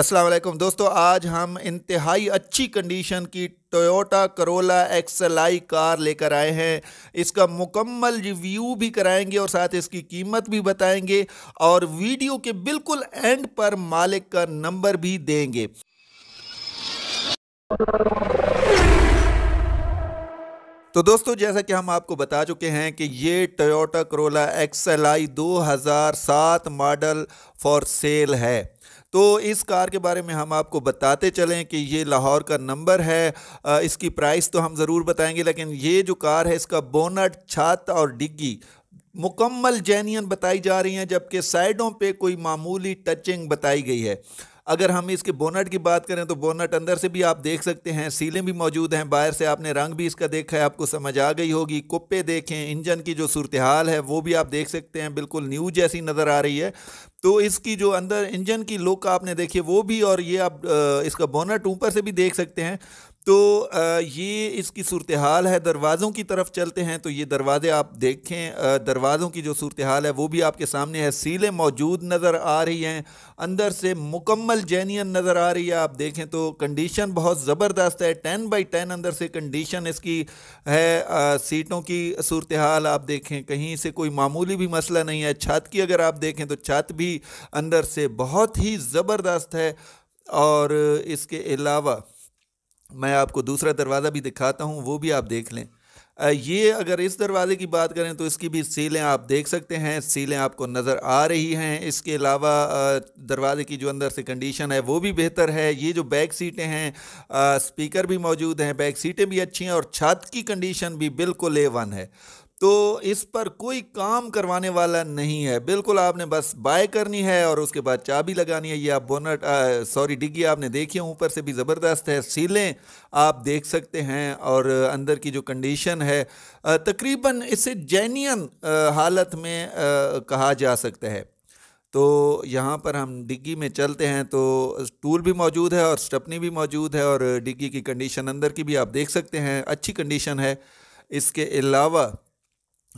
असलम दोस्तों आज हम इंतहाई अच्छी कंडीशन की टोयोटा करोला एक्सलाई कार लेकर आए हैं इसका मुकम्मल रिव्यू भी कराएंगे और साथ इसकी कीमत भी बताएंगे और वीडियो के बिल्कुल एंड पर मालिक का नंबर भी देंगे तो दोस्तों जैसा कि हम आपको बता चुके हैं कि ये Toyota Corolla XLi 2007 model for sale है तो इस कार के बारे में हम आपको बताते चलें कि ये लाहौर का नंबर है इसकी प्राइस तो हम ज़रूर बताएंगे लेकिन ये जो कार है इसका बोनट छत और डिग्गी मुकम्मल जैनियन बताई जा रही हैं जबकि साइडों पे कोई मामूली टचिंग बताई गई है अगर हम इसके बोनट की बात करें तो बोनट अंदर से भी आप देख सकते हैं सीलें भी मौजूद हैं बाहर से आपने रंग भी इसका देखा है आपको समझ आ गई होगी कुप्पे देखें इंजन की जो सूरत हाल है वो भी आप देख सकते हैं बिल्कुल न्यू जैसी नज़र आ रही है तो इसकी जो अंदर इंजन की लुक आपने देखी वो भी और ये आप इसका बोनट ऊपर से भी देख सकते हैं तो ये इसकी सूरत हाल है दरवाज़ों की तरफ चलते हैं तो ये दरवाज़े आप देखें दरवाज़ों की जो सूरत हाल है वो भी आपके सामने है सीलें मौजूद नज़र आ रही हैं अंदर से मुकम्मल जैनियन नज़र आ रही है आप देखें तो कंडीशन बहुत ज़बरदस्त है टेन बाई टेन अंदर से कंडीशन इसकी है सीटों की सूरत हाल आप देखें कहीं से कोई मामूली भी मसला नहीं है छत की अगर आप देखें तो छत भी अंदर से बहुत ही ज़बरदस्त है और इसके अलावा मैं आपको दूसरा दरवाज़ा भी दिखाता हूँ वो भी आप देख लें ये अगर इस दरवाज़े की बात करें तो इसकी भी सीलें आप देख सकते हैं सीलें आपको नज़र आ रही हैं इसके अलावा दरवाज़े की जो अंदर से कंडीशन है वो भी बेहतर है ये जो बैक सीटें हैं स्पीकर भी मौजूद हैं बैक सीटें भी अच्छी हैं और छत की कंडीशन भी बिल्कुल ए वन है तो इस पर कोई काम करवाने वाला नहीं है बिल्कुल आपने बस बाय करनी है और उसके बाद चाबी लगानी है ये आप बोनट सॉरी डिग्गी आपने देखी ऊपर से भी ज़बरदस्त है सीलें आप देख सकते हैं और अंदर की जो कंडीशन है तकरीबन इसे जैनियन हालत में आ, कहा जा सकता है तो यहाँ पर हम डिग्गी में चलते हैं तो टूल भी मौजूद है और स्टपनी भी मौजूद है और डिग्गी की कंडीशन अंदर की भी आप देख सकते हैं अच्छी कंडीशन है इसके अलावा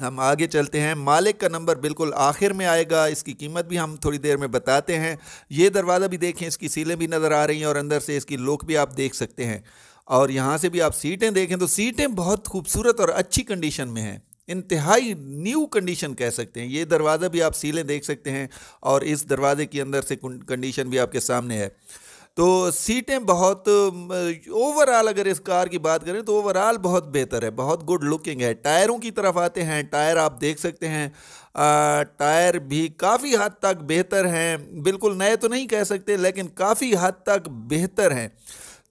हम आगे चलते हैं मालिक का नंबर बिल्कुल आखिर में आएगा इसकी कीमत भी हम थोड़ी देर में बताते हैं ये दरवाज़ा भी देखें इसकी सीलें भी नज़र आ रही हैं और अंदर से इसकी लुक भी आप देख सकते हैं और यहाँ से भी आप सीटें देखें तो सीटें बहुत खूबसूरत और अच्छी कंडीशन में हैं इंतहाई न्यू कंडीशन कह सकते हैं ये दरवाज़ा भी आप सीलें देख सकते हैं और इस दरवाज़े के अंदर से कंडीशन भी आपके सामने है तो सीटें बहुत ओवरऑल अगर इस कार की बात करें तो ओवरऑल बहुत बेहतर है बहुत गुड लुकिंग है टायरों की तरफ आते हैं टायर आप देख सकते हैं आ, टायर भी काफ़ी हद तक बेहतर हैं बिल्कुल नए तो नहीं कह सकते लेकिन काफ़ी हद तक बेहतर हैं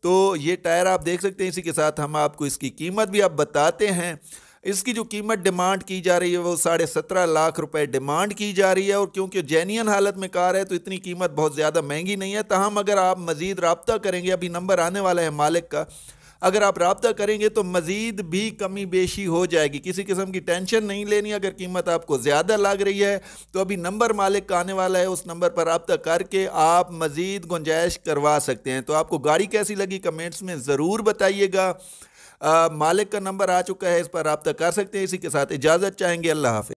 तो ये टायर आप देख सकते हैं इसी के साथ हम आपको इसकी कीमत भी आप बताते हैं इसकी जो कीमत डिमांड की जा रही है वो साढ़े सत्रह लाख रुपए डिमांड की जा रही है और क्योंकि जेन्यन हालत में कार है तो इतनी कीमत बहुत ज़्यादा महंगी नहीं है तहम अगर आप मज़ीद रबता करेंगे अभी नंबर आने वाला है मालिक का अगर आप रबता करेंगे तो मज़ीद भी कमी बेशी हो जाएगी किसी किस्म की टेंशन नहीं लेनी अगर कीमत आपको ज़्यादा लग रही है तो अभी नंबर मालिक का आने वाला है उस नंबर पर रबता करके आप मज़ीद गुंजाइश करवा सकते हैं तो आपको गाड़ी कैसी लगी कमेंट्स में ज़रूर बताइएगा मालिक का नंबर आ चुका है इस पर रबता कर सकते हैं इसी के साथ इजाज़त चाहेंगे अल्लाह हाफि